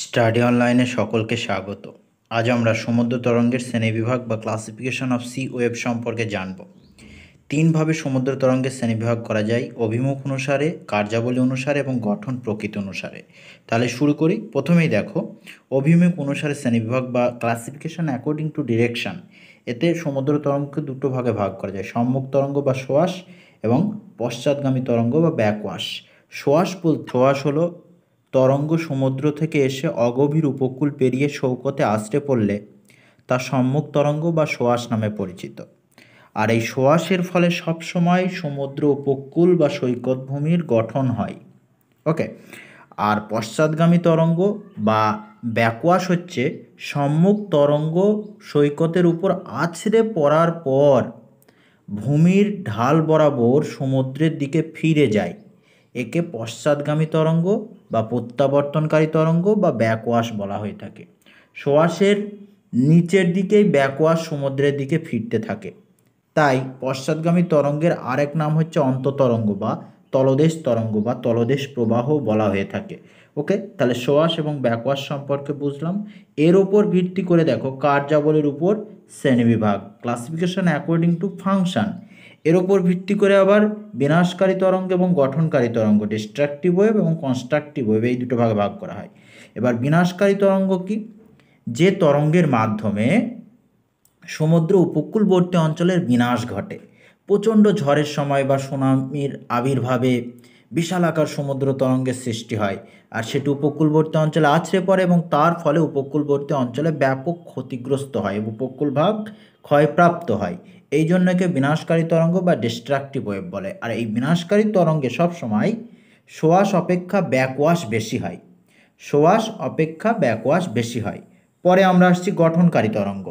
study অনলাইনে সকলকে স্বাগত আজ আমরা সমুদ্র তরঙ্গের শ্রেণীবিভাগ বা ক্লাসিফিকেশন অফ সি ওয়েব সম্পর্কে জানব তিনভাবে সমুদ্র তরঙ্গের শ্রেণীবিভাগ করা যায় অভিমুখ অনুসারে কার্যাবলী অনুসারে এবং গঠন প্রকৃতি অনুসারে তাহলে শুরু করি প্রথমেই দেখো অভিমুখ অনুসারে শ্রেণীবিভাগ বা ক্লাসিফিকেশন অ্যাকর্ডিং টু ডিরেকশান এতে সমুদ্র তরঙ্গকে দুটো ভাগে ভাগ করা যায় সম্মুখ তরঙ্গ বা সোয়াস এবং পশ্চাৎগামী তরঙ্গ বা ব্যাকওয়াশ সোয়াস বল সোয়াস হলো তরঙ্গ সমুদ্র থেকে এসে অগভীর উপকূল পেরিয়ে সৌকতে আছড়ে পড়লে তা সম্মুখ তরঙ্গ বা সোয়াস নামে পরিচিত আর এই সোয়াসের ফলে সবসময় সমুদ্র উপকূল বা সৈকত ভূমির গঠন হয় ওকে আর পশ্চাৎগামী তরঙ্গ বা ব্যাকওয়াশ হচ্ছে সম্মুখ তরঙ্গ সৈকতের উপর আছড়ে পড়ার পর ভূমির ঢাল বরাবর সমুদ্রের দিকে ফিরে যায় একে পশ্চাৎগামী তরঙ্গ বা প্রত্যাবর্তনকারী তরঙ্গ বা ব্যাকওয়াশ বলা হয়ে থাকে সোয়াশের নিচের দিকেই ব্যাকওয়াশ সমুদ্রের দিকে ফিরতে থাকে তাই পশ্চাৎগামী তরঙ্গের আরেক নাম হচ্ছে অন্ততরঙ্গ বা তলদেশ তরঙ্গ বা তলদেশ প্রবাহ বলা হয়ে থাকে ওকে তাহলে সোয়াশ এবং ব্যাকওয়াশ সম্পর্কে বুঝলাম এর ওপর ভিত্তি করে দেখো কার্যাবলীর উপর শ্রেণীবিভাগ ক্লাসিফিকেশান অ্যাকর্ডিং টু ফাংশান এর ওপর ভিত্তি করে আবার বিনাশকারী তরঙ্গ এবং গঠনকারী তরঙ্গ ডিস্ট্রাকটিভ ওয়েব এবং কনস্ট্রাকটিভ ওয়েব এই দুটো ভাগে ভাগ করা হয় এবার বিনাশকারী তরঙ্গ কি যে তরঙ্গের মাধ্যমে সমুদ্র উপকূলবর্তী অঞ্চলের বিনাশ ঘটে প্রচণ্ড ঝড়ের সময় বা সুনামির আবির্ভাবে বিশাল আকার সমুদ্র তরঙ্গের সৃষ্টি হয় আর সেটি উপকূলবর্তী অঞ্চলে আছড়ে পড়ে এবং তার ফলে উপকূলবর্তী অঞ্চলে ব্যাপক ক্ষতিগ্রস্ত হয় উপকূল ভাগ ক্ষয়প্রাপ্ত হয় এই জন্য একে বিনাশকারী তরঙ্গ বা ডিস্ট্রাকটিভ ওয়েভ বলে আর এই বিনাশকারী তরঙ্গে সবসময় সোয়াশ অপেক্ষা ব্যাকওয়াশ বেশি হয় সোয়াশ অপেক্ষা ব্যাকওয়াশ বেশি হয় পরে আমরা আসছি গঠনকারী তরঙ্গ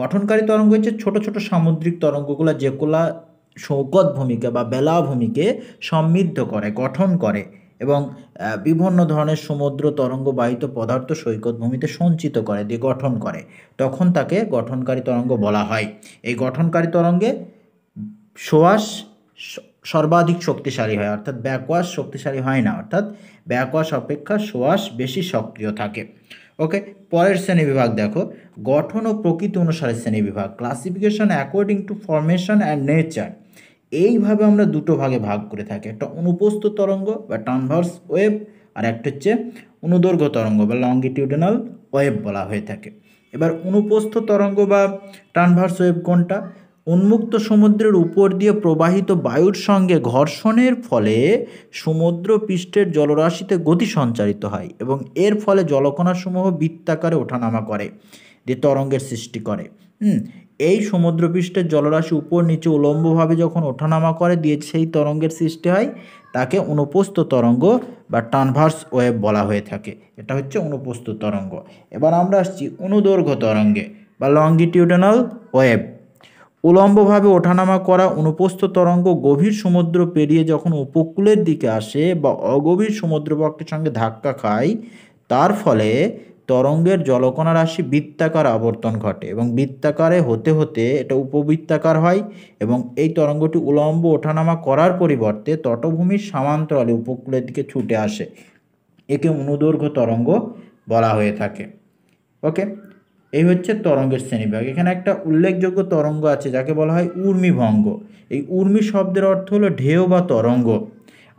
গঠনকারী তরঙ্গ হচ্ছে ছোট ছোট সামুদ্রিক তরঙ্গগুলো যেগুলা শৌকত ভূমিকে বা বেলা ভূমিকে সমৃদ্ধ করে গঠন করে এবং বিভিন্ন ধরনের সমুদ্র তরঙ্গবাহিত পদার্থ সৈকত ভূমিতে সঞ্চিত করে দিয়ে গঠন করে তখন তাকে গঠনকারী তরঙ্গ বলা হয় এই গঠনকারী তরঙ্গে শোয়াস সর্বাধিক শক্তিশালী হয় অর্থাৎ ব্যাকওয়াশ শক্তিশালী হয় না অর্থাৎ ব্যাকওয়াশ অপেক্ষা সোয়াস বেশি সক্রিয় থাকে ওকে পরের শ্রেণী বিভাগ দেখো গঠন ও প্রকৃতি অনুসারে বিভাগ classification according to formation and nature এইভাবে আমরা দুটো ভাগে ভাগ করে থাকি একটা অনুপস্থ তরঙ্গ বা ট্রানভার্স ওয়েভ আর একটা হচ্ছে অনুদৈর্ঘ্য তরঙ্গ বা লঙ্গিটিউডেনাল ওয়েভ বলা হয়ে থাকে এবার অনুপস্থ তরঙ্গ বা ট্রানভার্স ওয়েভ কোনটা উন্মুক্ত সমুদ্রের উপর দিয়ে প্রবাহিত বায়ুর সঙ্গে ঘর্ষণের ফলে সমুদ্র পৃষ্ঠের জলরাশিতে গতি সঞ্চারিত হয় এবং এর ফলে জলকণাসমূহ বৃত্তাকারে ওঠানামা করে দিয়ে তরঙ্গের সৃষ্টি করে হুম এই সমুদ্রপৃষ্ঠের জলরাশি উপর নিচে উলম্বভাবে যখন ওঠানামা করে দিয়ে সেই তরঙ্গের সৃষ্টি হয় তাকে অনুপস্থ তরঙ্গ বা টানভার্স ওয়েব বলা হয়ে থাকে এটা হচ্ছে অনুপস্থ তরঙ্গ এবার আমরা আসছি অনুদৈর্ঘ্য তরঙ্গে বা লঙ্গিটিউডানাল ওয়েব উলম্বভাবে ওঠানামা করা অনুপস্থ তরঙ্গ গভীর সমুদ্র পেরিয়ে যখন উপকূলের দিকে আসে বা অগভীর সমুদ্রপক্ষের সঙ্গে ধাক্কা খায় তার ফলে তরঙ্গের জলকণা রাশি বৃত্তাকার আবর্তন ঘটে এবং বৃত্তাকারে হতে হতে এটা উপবৃত্তাকার হয় এবং এই তরঙ্গটি উলম্ব ওঠানামা করার পরিবর্তে তটভূমির সামান্তরালে উপকূলের দিকে ছুটে আসে একে অনুদৈর্ঘ্য তরঙ্গ বলা হয়ে থাকে ওকে এই হচ্ছে তরঙ্গের শ্রেণীবিভাগ এখানে একটা উল্লেখযোগ্য তরঙ্গ আছে যাকে বলা হয় উর্মিভঙ্গ এই উর্মি শব্দের অর্থ হলো ঢেউ বা তরঙ্গ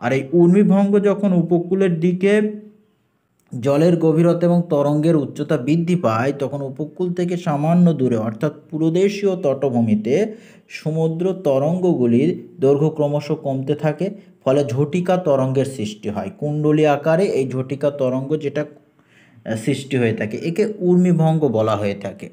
আর এই উর্মিভঙ্গ যখন উপকূলের দিকে জলের এবং তরঙ্গের উচ্চতা বৃদ্ধি পায় তখন উপকূল থেকে সামান্য দূরে অর্থাৎ পুরদেশীয় তটভূমিতে সমুদ্র তরঙ্গগুলির দৈর্ঘ্য ক্রমশ কমতে থাকে ফলে ঝটিকা তরঙ্গের সৃষ্টি হয় কুণ্ডলী আকারে এই ঝটিকা তরঙ্গ যেটা সৃষ্টি হয়ে থাকে একে উর্মিভঙ্গ বলা হয়ে থাকে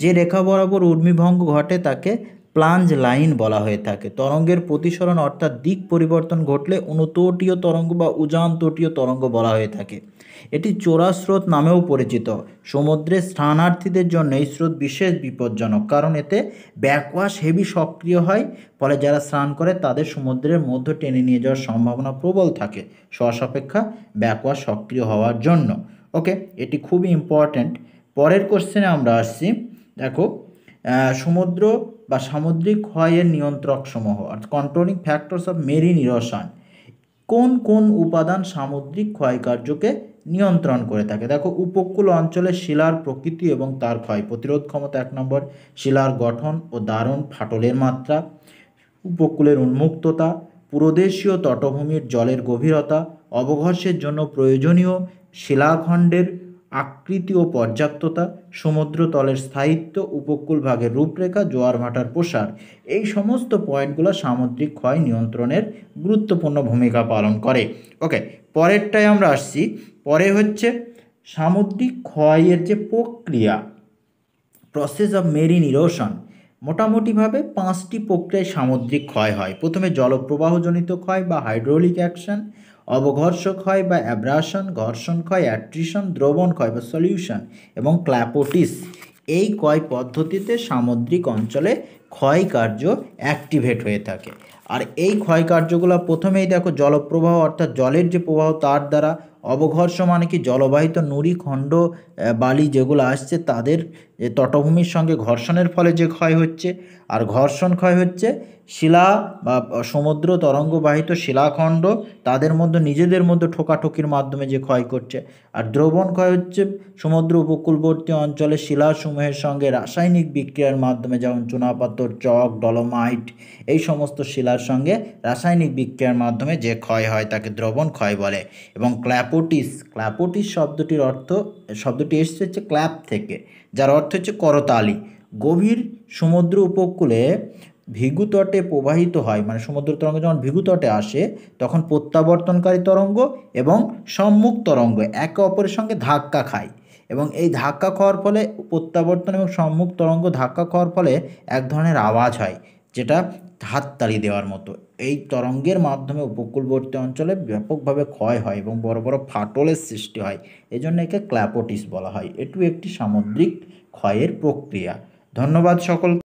যে রেখা বরাবর উর্মিভঙ্গ ঘটে তাকে প্লাঞ্জ লাইন বলা হয়ে থাকে তরঙ্গের প্রতিসরণ অর্থাৎ দিক পরিবর্তন ঘটলে অনুতটীয় তরঙ্গ বা উজান তটীয় তরঙ্গ বলা হয়ে থাকে এটি চোরাস্রোত নামেও পরিচিত সমুদ্রে স্থানার্থীদের জন্য এই স্রোত বিশেষ বিপজ্জনক কারণ এতে ব্যাকওয়াশ হেভি সক্রিয় হয় ফলে যারা স্নান করে তাদের সমুদ্রের মধ্যে টেনে নিয়ে যাওয়ার সম্ভাবনা প্রবল থাকে সসাপেক্ষা ব্যাকওয়াশ সক্রিয় হওয়ার জন্য ওকে এটি খুবই ইম্পর্ট্যান্ট পরের কোশ্চেনে আমরা আসছি দেখো সমুদ্র বা সামুদ্রিক ক্ষয়ের নিয়ন্ত্রক সমূহ অর্থাৎ কন্ট্রোলিং ফ্যাক্টরস অফ মেরিন নিরসন কোন কোন উপাদান সামুদ্রিক ক্ষয় কার্যকে নিয়ন্ত্রণ করে থাকে দেখো উপকূল অঞ্চলে শিলার প্রকৃতি এবং তার ক্ষয় প্রতিরোধ ক্ষমতা এক নম্বর শিলার গঠন ও দারুণ ফাটলের মাত্রা উপকূলের উন্মুক্ততা পুরদেশীয় তটভূমির জলের গভীরতা অবঘর্ষের জন্য প্রয়োজনীয় শিলাখণ্ডের আকৃতি ও পর্যাপ্ততা সমুদ্রতলের স্থায়িত্ব উপকূলভাগের রূপরেখা জোয়ার ভাটার প্রসার এই সমস্ত পয়েন্টগুলো সামুদ্রিক ক্ষয় নিয়ন্ত্রণের গুরুত্বপূর্ণ ভূমিকা পালন করে ওকে পরেরটায় আমরা আসছি পরে হচ্ছে সামুদ্রিক ক্ষয়ের যে প্রক্রিয়া প্রসেস অফ মেরিন ইরোশন মোটামুটিভাবে পাঁচটি প্রক্রিয়ায় সামুদ্রিক ক্ষয় হয় প্রথমে জলপ্রবাহজনিত ক্ষয় বা হাইড্রোলিক অ্যাকশন অবঘর্ষক হয় বা অ্যাব্রাশন ঘর্ষণ ক্ষয় অ্যাট্রিশন দ্রবণ ক্ষয় বা সলিউশন এবং ক্ল্যাপোটিস এই কয় পদ্ধতিতে সামুদ্রিক অঞ্চলে ক্ষয় কার্য অ্যাক্টিভেট হয়ে থাকে আর এই ক্ষয়কার্যগুলো প্রথমেই দেখো জলপ্রবাহ অর্থাৎ জলের যে প্রবাহ তার দ্বারা অবঘর্ষ মানে কি জলবাহিত নুড়ি খণ্ড বালি যেগুলো আসছে তাদের তটভূমির সঙ্গে ঘর্ষণের ফলে যে ক্ষয় হচ্ছে আর ঘর্ষণ ক্ষয় হচ্ছে শিলা বা সমুদ্র তরঙ্গবাহিত শিলাখণ্ড তাদের মধ্যে নিজেদের মধ্যে ঠোকাঠোকির মাধ্যমে যে ক্ষয় করছে আর দ্রবণ ক্ষয় হচ্ছে সমুদ্র উপকূলবর্তী অঞ্চলে শিলাসমূহের সঙ্গে রাসায়নিক বিক্রিয়ার মাধ্যমে যেমন চুনাপাথর চক ডলোমাইট এই সমস্ত শিলা তার সঙ্গে রাসায়নিক বিক্রিয়ার মাধ্যমে যে ক্ষয় হয় তাকে দ্রবণ ক্ষয় বলে এবং ক্ল্যাপোটিস ক্ল্যাপোটিস শব্দটির অর্থ শব্দটি এসেছে হচ্ছে ক্ল্যাপ থেকে যার অর্থ হচ্ছে করতালি গভীর সমুদ্র উপকূলে ভিগুতটে প্রবাহিত হয় মানে সমুদ্র তরঙ্গ যখন ভিগুতটে আসে তখন প্রত্যাবর্তনকারী তরঙ্গ এবং সম্মুখ তরঙ্গ একে অপরের সঙ্গে ধাক্কা খায় এবং এই ধাক্কা খাওয়ার ফলে প্রত্যাবর্তন এবং সম্মুখ তরঙ্গ ধাক্কা খাওয়ার ফলে এক ধরনের আওয়াজ হয় যেটা হাততালি দেওয়ার মতো এই তরঙ্গের মাধ্যমে উপকূলবর্তী অঞ্চলে ব্যাপকভাবে ক্ষয় হয় এবং বড় বড় ফাটলের সৃষ্টি হয় এজন্য একে ক্ল্যাপোটিস বলা হয় এটু একটি সামুদ্রিক ক্ষয়ের প্রক্রিয়া ধন্যবাদ সকল